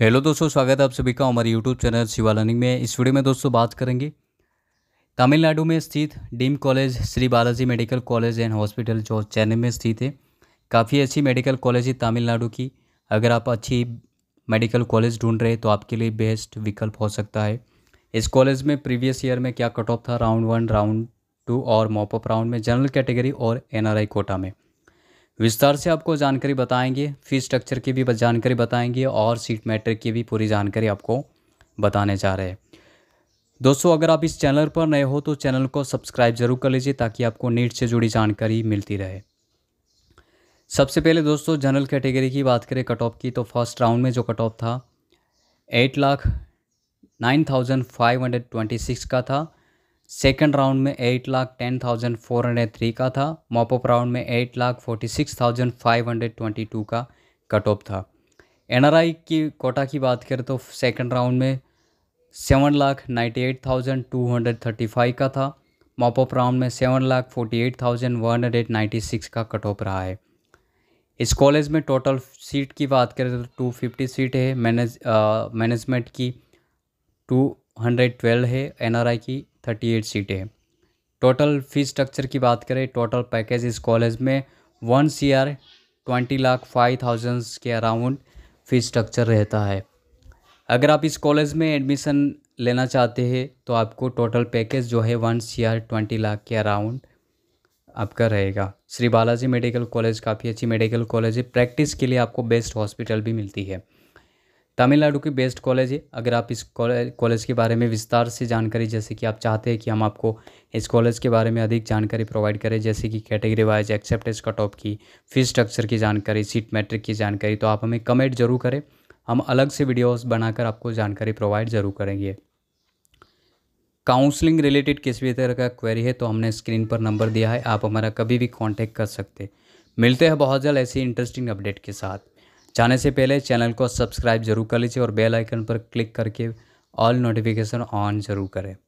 hello दोस्तों स्वागत है आप सभी का हमारे यूट्यूब चैनल लर्निंग में इस वीडियो में दोस्तों बात करेंगे तमिलनाडु में स्थित deemed college Shri Balaji medical college and hospital जो चेन्नई में स्थित है काफ़ी अच्छी मेडिकल कॉलेज है तमिलनाडु की अगर आप अच्छी मेडिकल कॉलेज ढूंढ रहे तो आपके लिए बेस्ट विकल्प हो सकता है इस कॉलेज में प्रीवियस ईयर में क्या कट ऑफ था राउंड वन राउंड टू और मॉपअप राउंड में जनरल कैटेगरी और एन कोटा में विस्तार से आपको जानकारी बताएंगे फीस स्ट्रक्चर की भी जानकारी बताएंगे और सीट मैटर की भी पूरी जानकारी आपको बताने जा रहे हैं दोस्तों अगर आप इस चैनल पर नए हो तो चैनल को सब्सक्राइब जरूर कर लीजिए ताकि आपको नीट से जुड़ी जानकारी मिलती रहे सबसे पहले दोस्तों जनरल कैटेगरी की बात करें कट ऑफ की तो फर्स्ट राउंड में जो कट ऑफ था eight lakh nine thousand five hundred twenty six का था सेकेंड राउंड में eight lakh ten thousand four hundred three का था मॉपअप राउंड में eight lakh forty six thousand five hundred twenty two का कट ऑफ था आई की कोटा की बात करें तो सेकेंड राउंड में seven lakh ninety eight thousand two hundred thirty five का था मॉपअप राउंड में seven lakh forty eight thousand one hundred ninety six का कट ऑफ रहा है इस कॉलेज में टोटल सीट की बात करें तो टू फिफ्टी सीट है मैनेज मैनेजमेंट की टू हंड्रेड ट्वेल्व है एनआरआई की थर्टी एट सीटें हैं टोटल फ़ी स्ट्रक्चर की बात करें टोटल पैकेज इस कॉलेज में one C R twenty lakh five thousands के अराउंड फीस स्ट्रक्चर रहता है अगर आप इस कॉलेज में एडमिशन लेना चाहते हैं तो आपको टोटल पैकेज जो है one C R twenty lakh के अराउंड आपका रहेगा श्री बालाजी मेडिकल कॉलेज काफ़ी अच्छी मेडिकल कॉलेज है प्रैक्टिस के लिए आपको बेस्ट हॉस्पिटल भी मिलती है तमिलनाडु की बेस्ट कॉलेज है अगर आप इस कॉलेज के बारे में विस्तार से जानकारी जैसे कि आप चाहते हैं कि हम आपको इस कॉलेज के बारे में अधिक जानकारी प्रोवाइड करें जैसे कि category wise acceptance cut off की फीस स्ट्रक्चर की जानकारी सीट मैट्रिक की जानकारी तो आप हमें कमेंट जरूर करें हम अलग से वीडियोस बनाकर आपको जानकारी प्रोवाइड जरूर करेंगे काउंसलिंग रिलेटेड किसी भी तरह का क्वेरी है तो हमने स्क्रीन पर नंबर दिया है आप हमारा कभी भी कॉन्टेक्ट कर सकते मिलते हैं बहुत जल्द ऐसी इंटरेस्टिंग अपडेट के साथ जाने से पहले चैनल को सब्सक्राइब जरूर कर लीजिए और बेल आइकन पर क्लिक करके ऑल नोटिफिकेशन ऑन जरूर करें